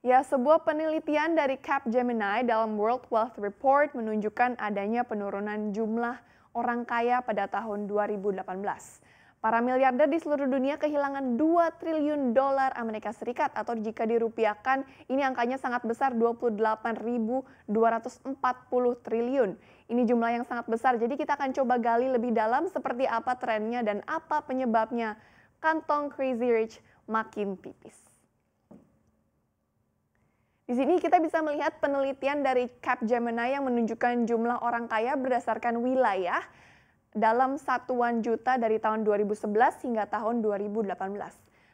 Ya, sebuah penelitian dari Capgemini dalam World Wealth Report menunjukkan adanya penurunan jumlah orang kaya pada tahun 2018. Para miliarder di seluruh dunia kehilangan 2 triliun dolar Amerika Serikat atau jika dirupiahkan ini angkanya sangat besar 28.240 triliun. Ini jumlah yang sangat besar jadi kita akan coba gali lebih dalam seperti apa trennya dan apa penyebabnya kantong Crazy Rich makin tipis. Di sini kita bisa melihat penelitian dari Capgemini yang menunjukkan jumlah orang kaya berdasarkan wilayah dalam satuan juta dari tahun 2011 hingga tahun 2018.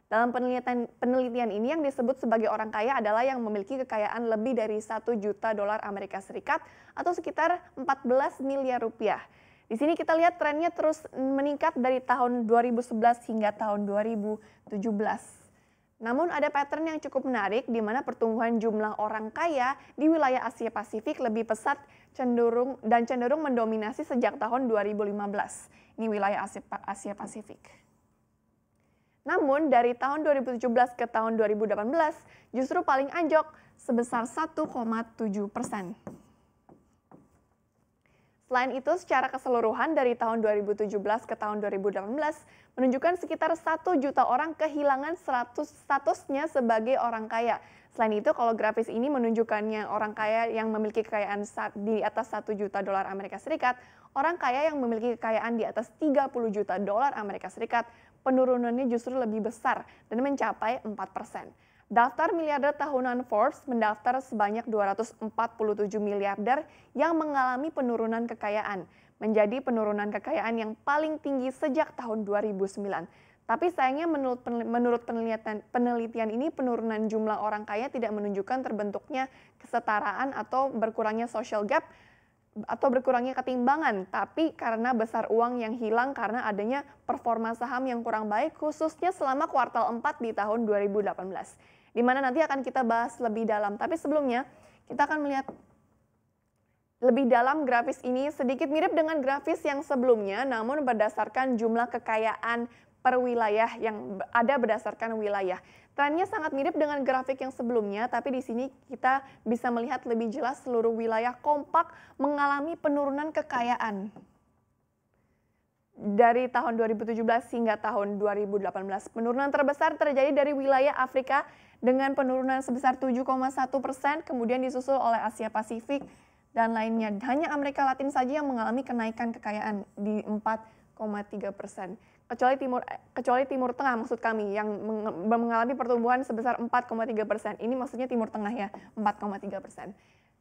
Dalam penelitian, penelitian ini yang disebut sebagai orang kaya adalah yang memiliki kekayaan lebih dari 1 juta dolar Amerika Serikat atau sekitar 14 miliar rupiah. Di sini kita lihat trennya terus meningkat dari tahun 2011 hingga tahun 2017. Namun ada pattern yang cukup menarik di mana pertumbuhan jumlah orang kaya di wilayah Asia Pasifik lebih pesat cenderung dan cenderung mendominasi sejak tahun 2015 ini wilayah Asia, Pasifik. Namun dari tahun 2017 ke tahun 2018 justru paling anjlok sebesar 1,7 persen. Selain itu, secara keseluruhan dari tahun 2017 ke tahun 2018 menunjukkan sekitar 1 juta orang kehilangan status statusnya sebagai orang kaya. Selain itu, kalau grafis ini menunjukkannya orang kaya yang memiliki kekayaan di atas 1 juta dolar Amerika Serikat, orang kaya yang memiliki kekayaan di atas 30 juta dolar Amerika Serikat, penurunannya justru lebih besar dan mencapai 4 persen. Daftar miliarder tahunan Forbes mendaftar sebanyak 247 miliarder yang mengalami penurunan kekayaan, menjadi penurunan kekayaan yang paling tinggi sejak tahun 2009. Tapi sayangnya menurut, menurut penelitian, penelitian ini penurunan jumlah orang kaya tidak menunjukkan terbentuknya kesetaraan atau berkurangnya social gap atau berkurangnya ketimbangan, tapi karena besar uang yang hilang karena adanya performa saham yang kurang baik khususnya selama kuartal 4 di tahun 2018 di mana nanti akan kita bahas lebih dalam. Tapi sebelumnya kita akan melihat lebih dalam grafis ini sedikit mirip dengan grafis yang sebelumnya, namun berdasarkan jumlah kekayaan per wilayah yang ada berdasarkan wilayah. Trennya sangat mirip dengan grafik yang sebelumnya, tapi di sini kita bisa melihat lebih jelas seluruh wilayah kompak mengalami penurunan kekayaan dari tahun 2017 hingga tahun 2018. Penurunan terbesar terjadi dari wilayah Afrika dengan penurunan sebesar 7,1 persen, kemudian disusul oleh Asia Pasifik dan lainnya. Hanya Amerika Latin saja yang mengalami kenaikan kekayaan di 4,3 persen. Kecuali Timur, eh, kecuali Timur Tengah maksud kami yang mengalami pertumbuhan sebesar 4,3 persen. Ini maksudnya Timur Tengah ya, 4,3 persen.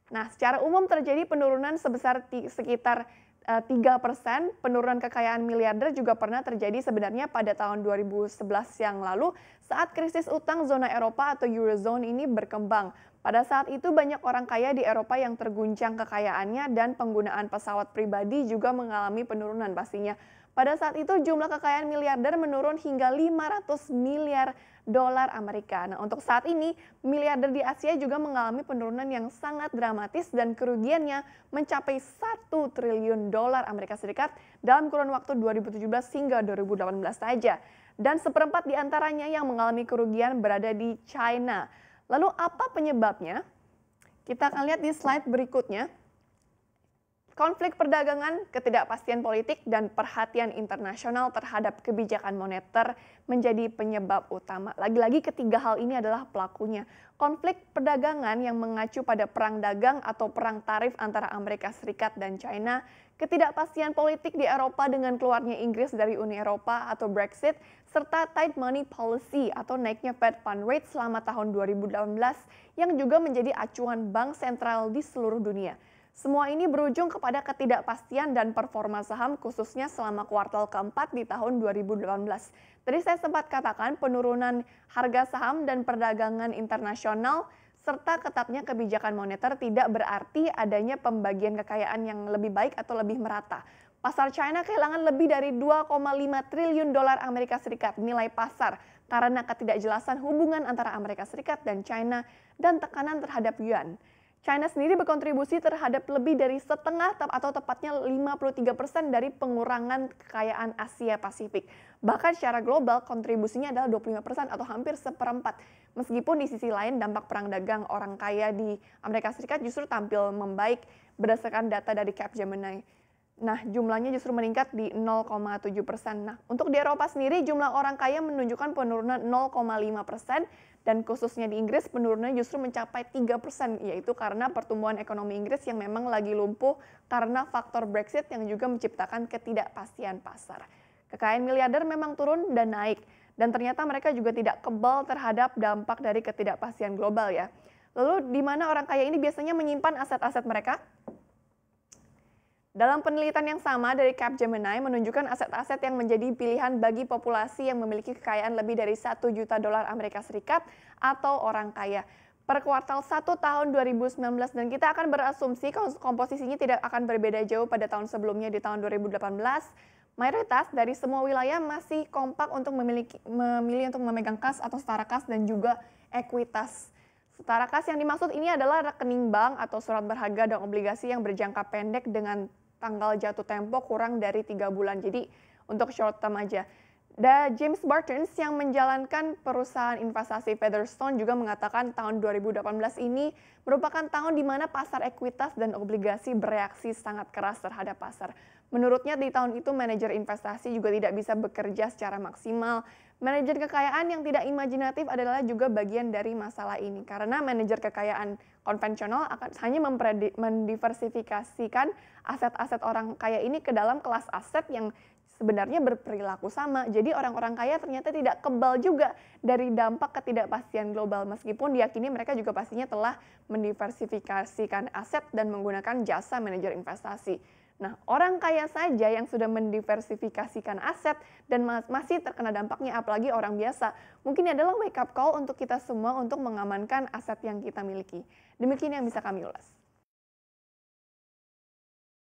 Nah, secara umum terjadi penurunan sebesar sekitar Eh, tiga persen penurunan kekayaan miliarder juga pernah terjadi sebenarnya pada tahun 2011 yang lalu saat krisis utang zona Eropa atau Eurozone ini berkembang. Pada saat itu banyak orang kaya di Eropa yang terguncang kekayaannya dan penggunaan pesawat pribadi juga mengalami penurunan pastinya. Pada saat itu jumlah kekayaan miliarder menurun hingga 500 miliar dolar Amerika. Nah, untuk saat ini miliarder di Asia juga mengalami penurunan yang sangat dramatis dan kerugiannya mencapai 1 triliun dolar Amerika Serikat dalam kurun waktu 2017 hingga 2018 saja. Dan seperempat diantaranya yang mengalami kerugian berada di China. Lalu apa penyebabnya? Kita akan lihat di slide berikutnya konflik perdagangan, ketidakpastian politik, dan perhatian internasional terhadap kebijakan moneter menjadi penyebab utama. Lagi-lagi ketiga hal ini adalah pelakunya. Konflik perdagangan yang mengacu pada perang dagang atau perang tarif antara Amerika Serikat dan China, ketidakpastian politik di Eropa dengan keluarnya Inggris dari Uni Eropa atau Brexit, serta tight money policy atau naiknya Fed Fund Rate selama tahun 2018 yang juga menjadi acuan bank sentral di seluruh dunia. Semua ini berujung kepada ketidakpastian dan performa saham khususnya selama kuartal keempat di tahun 2018. Tadi saya sempat katakan penurunan harga saham dan perdagangan internasional serta ketatnya kebijakan moneter tidak berarti adanya pembagian kekayaan yang lebih baik atau lebih merata. Pasar China kehilangan lebih dari 2,5 triliun dolar Amerika Serikat nilai pasar karena ketidakjelasan hubungan antara Amerika Serikat dan China dan tekanan terhadap yuan. China sendiri berkontribusi terhadap lebih dari setengah atau tepatnya 53% dari pengurangan kekayaan Asia Pasifik. Bahkan secara global kontribusinya adalah 25% atau hampir seperempat. Meskipun di sisi lain dampak perang dagang orang kaya di Amerika Serikat justru tampil membaik berdasarkan data dari Capgemini. Nah, jumlahnya justru meningkat di 0,7 persen. Nah, untuk di Eropa sendiri jumlah orang kaya menunjukkan penurunan 0,5 persen dan khususnya di Inggris penurunan justru mencapai 3 persen, yaitu karena pertumbuhan ekonomi Inggris yang memang lagi lumpuh karena faktor Brexit yang juga menciptakan ketidakpastian pasar. Kekayaan miliarder memang turun dan naik, dan ternyata mereka juga tidak kebal terhadap dampak dari ketidakpastian global ya. Lalu di mana orang kaya ini biasanya menyimpan aset-aset mereka? Dalam penelitian yang sama dari Capgemini menunjukkan aset-aset yang menjadi pilihan bagi populasi yang memiliki kekayaan lebih dari 1 juta dolar Amerika Serikat atau orang kaya. Per kuartal 1 tahun 2019 dan kita akan berasumsi komposisinya tidak akan berbeda jauh pada tahun sebelumnya di tahun 2018. Mayoritas dari semua wilayah masih kompak untuk memiliki, memilih untuk memegang kas atau setara kas dan juga ekuitas. Setara kas yang dimaksud ini adalah rekening bank atau surat berharga dan obligasi yang berjangka pendek dengan tanggal jatuh tempo kurang dari tiga bulan. Jadi untuk short term aja. Dan James Bartons yang menjalankan perusahaan investasi Featherstone juga mengatakan tahun 2018 ini merupakan tahun di mana pasar ekuitas dan obligasi bereaksi sangat keras terhadap pasar. Menurutnya di tahun itu manajer investasi juga tidak bisa bekerja secara maksimal Manajer kekayaan yang tidak imajinatif adalah juga bagian dari masalah ini karena manajer kekayaan konvensional akan hanya mendiversifikasikan aset-aset orang kaya ini ke dalam kelas aset yang sebenarnya berperilaku sama. Jadi orang-orang kaya ternyata tidak kebal juga dari dampak ketidakpastian global meskipun diyakini mereka juga pastinya telah mendiversifikasikan aset dan menggunakan jasa manajer investasi. Nah, orang kaya saja yang sudah mendiversifikasikan aset dan masih terkena dampaknya, apalagi orang biasa, mungkin ini adalah wake up call untuk kita semua untuk mengamankan aset yang kita miliki. Demikian yang bisa kami ulas.